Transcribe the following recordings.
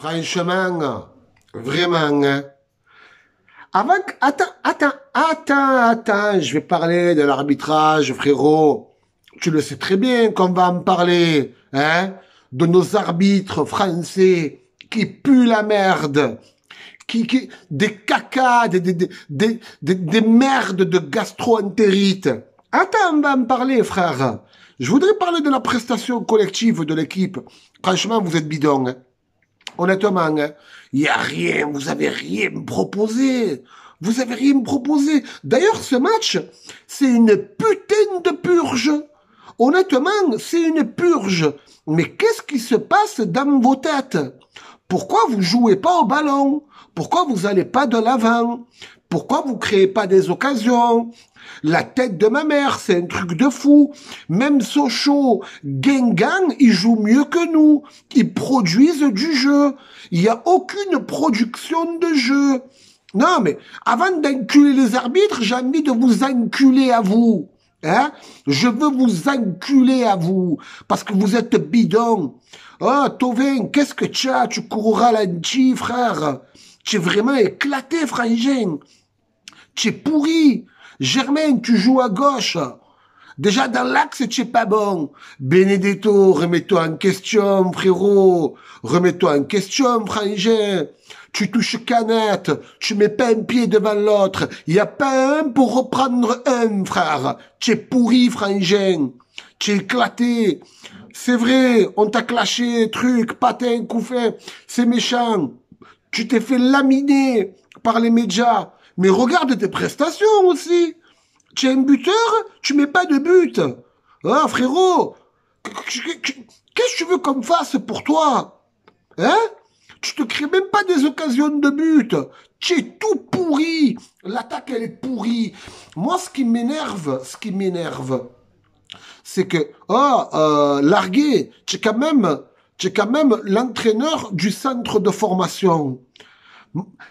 Franchement, vraiment. Hein. Attends, attends, attends, attends. Je vais parler de l'arbitrage, frérot. Tu le sais très bien qu'on va en parler. Hein de nos arbitres français qui puent la merde. Qui, des cacas, des, des, des, des, merdes de gastro-entérites. Attends, on va en parler, frère. Je voudrais parler de la prestation collective de l'équipe. Franchement, vous êtes bidon. Hein. Honnêtement, il n'y a rien, vous avez rien proposé. Vous avez rien proposé. D'ailleurs, ce match, c'est une putain de purge. Honnêtement, c'est une purge. Mais qu'est-ce qui se passe dans vos têtes Pourquoi vous jouez pas au ballon Pourquoi vous n'allez pas de l'avant pourquoi vous créez pas des occasions La tête de ma mère, c'est un truc de fou. Même Sochaux, Gengang, ils jouent mieux que nous. Ils produisent du jeu. Il n'y a aucune production de jeu. Non, mais avant d'inculer les arbitres, j'ai envie de vous inculer à vous. Hein Je veux vous inculer à vous, parce que vous êtes bidon. Oh, Tovin, qu'est-ce que tu as Tu courras l'anti, frère. Tu es vraiment éclaté, Frangin. Tu es pourri. Germain, tu joues à gauche. Déjà, dans l'axe, tu es pas bon. Benedetto, remets-toi en question, frérot. Remets-toi en question, frangin. Tu touches canette. Tu mets pas un pied devant l'autre. Il n'y a pas un pour reprendre un, frère. Tu es pourri, frangin. Tu es éclaté. C'est vrai, on t'a clashé, truc, patin, couffin. C'est méchant tu t'es fait laminer par les médias, mais regarde tes prestations aussi. Tu es un buteur, tu mets pas de but. Hein, frérot Qu'est-ce que tu veux qu'on fasse pour toi Hein Tu te crées même pas des occasions de but. Tu es tout pourri. L'attaque, elle est pourrie. Moi, ce qui m'énerve, ce qui m'énerve, c'est que, oh, euh, largué, tu es quand même tu es quand même l'entraîneur du centre de formation.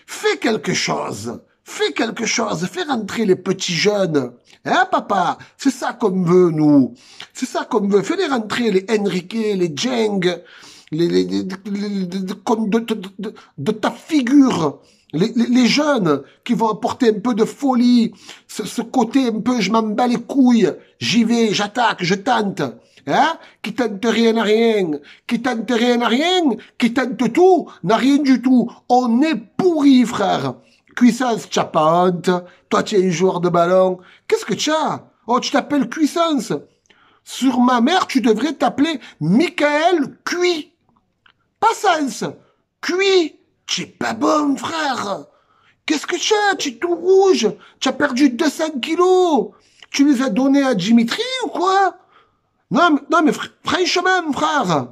Fais quelque chose. Fais quelque chose. Fais rentrer les petits jeunes. Hein, papa? C'est ça qu'on veut, nous. C'est ça qu'on veut. fais rentrer, les Enrique, les Jeng, les, de ta figure les, jeunes qui vont apporter un peu de folie, ce, côté un peu je m'en bats les couilles, j'y vais, j'attaque, je tente, hein, qui tente rien à rien, qui tente rien à rien, qui tente tout, n'a rien du tout. On est pourri, frère. Cuissance chapante, toi tu es un joueur de ballon. Qu'est-ce que tu as Oh, tu t'appelles Cuissance. Sur ma mère, tu devrais t'appeler Michael Cui. Pas sens. Cui. Tu es pas bon, frère Qu'est-ce que tu as Tu es tout rouge Tu as perdu 2-5 kilos Tu les as donnés à Dimitri ou quoi non, mais, non, mais frère, chemin, frère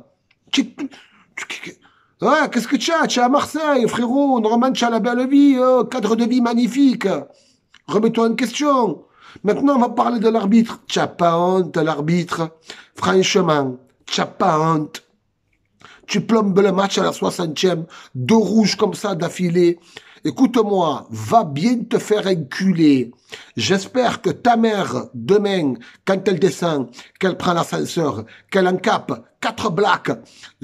qu'est-ce que tu as Tu à Marseille, frérot, Normalement, tu as la belle vie, oh, cadre de vie magnifique. Remets-toi en question. Maintenant, on va parler de l'arbitre. Tu pas honte l'arbitre. Franchement, tu pas honte tu plombes le match à la 60e, deux rouges comme ça d'affilée. Écoute-moi, va bien te faire enculer. J'espère que ta mère, demain, quand elle descend, qu'elle prend l'ascenseur, qu'elle encape quatre blacks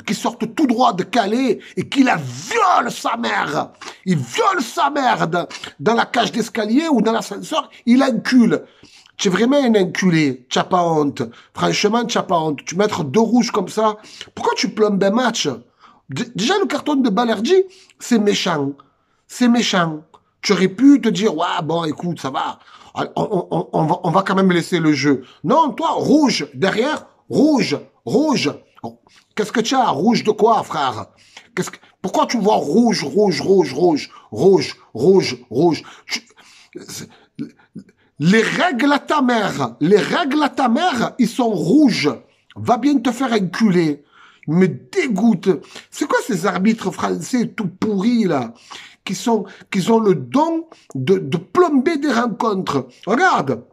qui sortent tout droit de Calais et qu'il la viole sa mère. Il viole sa mère dans, la cage d'escalier ou dans l'ascenseur, il encule. Tu es vraiment un inculé. Tu pas honte. Franchement, tu pas honte. Tu mettre deux rouges comme ça. Pourquoi tu plombes un match Déjà, le carton de Balerdi, c'est méchant. C'est méchant. Tu aurais pu te dire, ouais, bon, écoute, ça ah, va. On, va. quand même laisser le jeu. Non, toi, rouge, derrière, rouge, rouge. Qu'est-ce que tu as Rouge de quoi, frère Qu'est-ce que... Pourquoi tu vois rouge, rouge, rouge, rouge, rouge, rouge, rouge les règles à ta mère, les règles à ta mère, ils sont rouges. Va bien te faire enculer. me dégoûte. C'est quoi ces arbitres français tout pourris là qui sont qui ont le don de, plomber des rencontres. Regarde.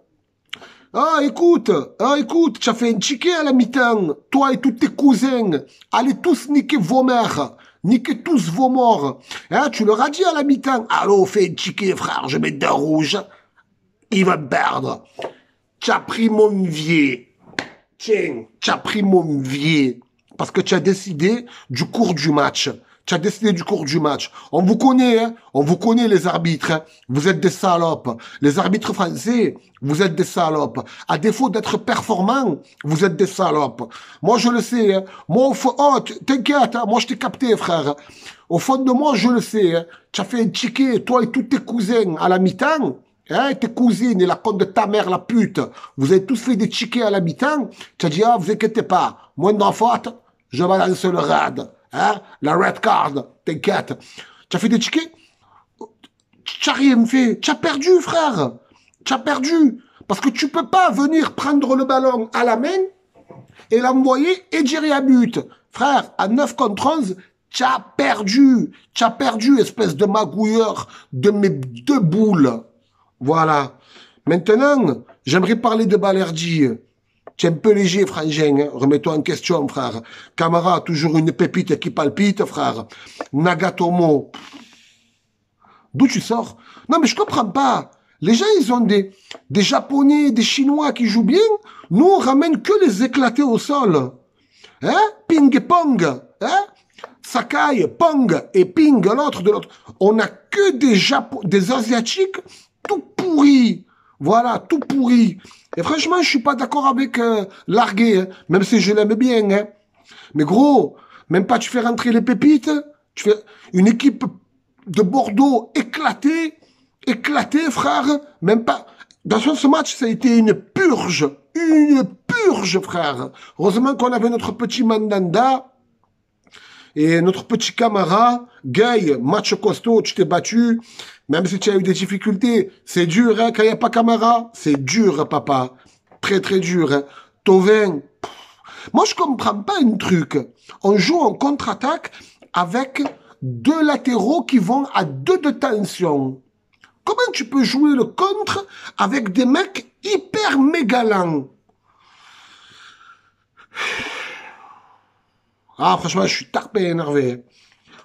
Ah écoute, ah écoute, tu as fait un ticket à la mi-temps, toi et tous tes cousins, allez tous niquer vos mères. Niquez tous vos morts. Hein, tu leur as dit à la mi-temps, allô, fais un ticket, frère, je mets d'un rouge il va perdre. Tu as pris mon vieil. Tiens, tu pris mon vieil. Parce que tu as décidé du cours du match. Tu as décidé du cours du match. On vous connaît, hein on vous connaît les arbitres. Hein. vous êtes des salopes. Les arbitres français, vous êtes des salopes. À défaut d'être performants, vous êtes des salopes. Moi, je le sais. Hein moi, oh, t'inquiète, hein. moi, je t'ai capté, frère. Au fond de moi, je le sais. Hein. Tu as fait un ticket, toi et tous tes cousins, à la mi-temps. Hein, tes cousines et la con de ta mère, la pute, vous avez tous fait des tickets à l'habitant, tu as dit, ah, vous inquiétez pas, non faute, je balance le rad, hein, la red card, t'inquiète. Tu as fait des tickets? Tu rien fait, tu as perdu, frère, tu as perdu, parce que tu peux pas venir prendre le ballon à la main et l'envoyer et gérer à but. Frère, à 9 contre 11, tu as perdu, tu as perdu, espèce de magouilleur de mes deux boules. Voilà. Maintenant, j'aimerais parler de Balerdi. Tu un peu léger, frangin. Remets-toi en question, frère. Camara, toujours une pépite qui palpite, frère. Nagatomo. D'où tu sors Non, mais je comprends pas. Les gens, ils ont des, des Japonais, des Chinois qui jouent bien. Nous, on ramène que les éclatés au sol. Hein Ping-pong. Hein Sakai, Pong et Ping, l'autre de l'autre. On n'a que des, Japo des Asiatiques tout pourri. Voilà, tout pourri. Et franchement, je suis pas d'accord avec euh, Largué, hein, même si je l'aime bien. Hein. Mais gros, même pas tu fais rentrer les pépites. Tu fais une équipe de Bordeaux éclatée, éclatée, frère. Même pas. Dans ce match, ça a été une purge. Une purge, frère. Heureusement qu'on avait notre petit mandanda. Et notre petit camarade Gay, match costaud, tu t'es battu, même si tu as eu des difficultés. C'est dur, hein, quand il n'y a pas camarade. C'est dur, papa. Très, très dur. Hein. Tovin, moi, je comprends pas un truc. On joue en contre-attaque avec deux latéraux qui vont à deux de tension. Comment tu peux jouer le contre avec des mecs hyper mégalants ah, franchement, je suis tarpé et énervé.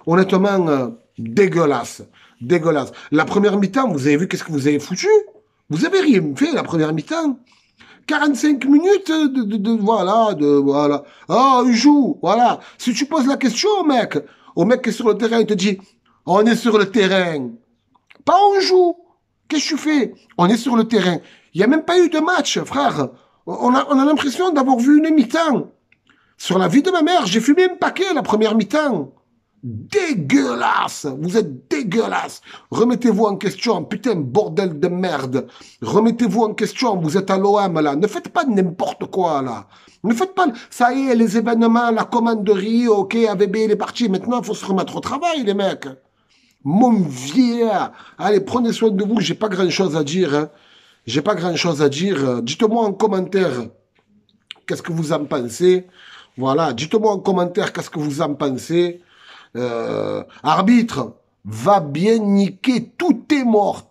Honnêtement, euh, dégueulasse. Dégueulasse. La première mi-temps, vous avez vu qu'est-ce que vous avez foutu Vous avez rien fait la première mi-temps. 45 minutes de, de, voilà, de, voilà. Ah, il joue, voilà. Si tu poses la question au mec, au mec qui est sur le terrain, il te dit, on est sur le terrain. Pas on joue. Qu'est-ce que tu fais On est sur le terrain. Il n'y a même pas eu de match, frère. On a, on a l'impression d'avoir vu une mi-temps. Sur la vie de ma mère, j'ai fumé un paquet la première mi-temps. Dégueulasse Vous êtes dégueulasse Remettez-vous en question, putain, bordel de merde Remettez-vous en question, vous êtes à l'OM, là. Ne faites pas n'importe quoi, là. Ne faites pas... Ça y est, les événements, la commanderie, ok, AVB, il est parti. Maintenant, il faut se remettre au travail, les mecs. Mon vieillard Allez, prenez soin de vous, j'ai pas grand-chose à dire. Je hein. J'ai pas grand-chose à dire. Dites-moi en commentaire qu'est-ce que vous en pensez. Voilà, dites-moi en commentaire qu'est-ce que vous en pensez. Euh, arbitre, va bien niquer, tout est mort.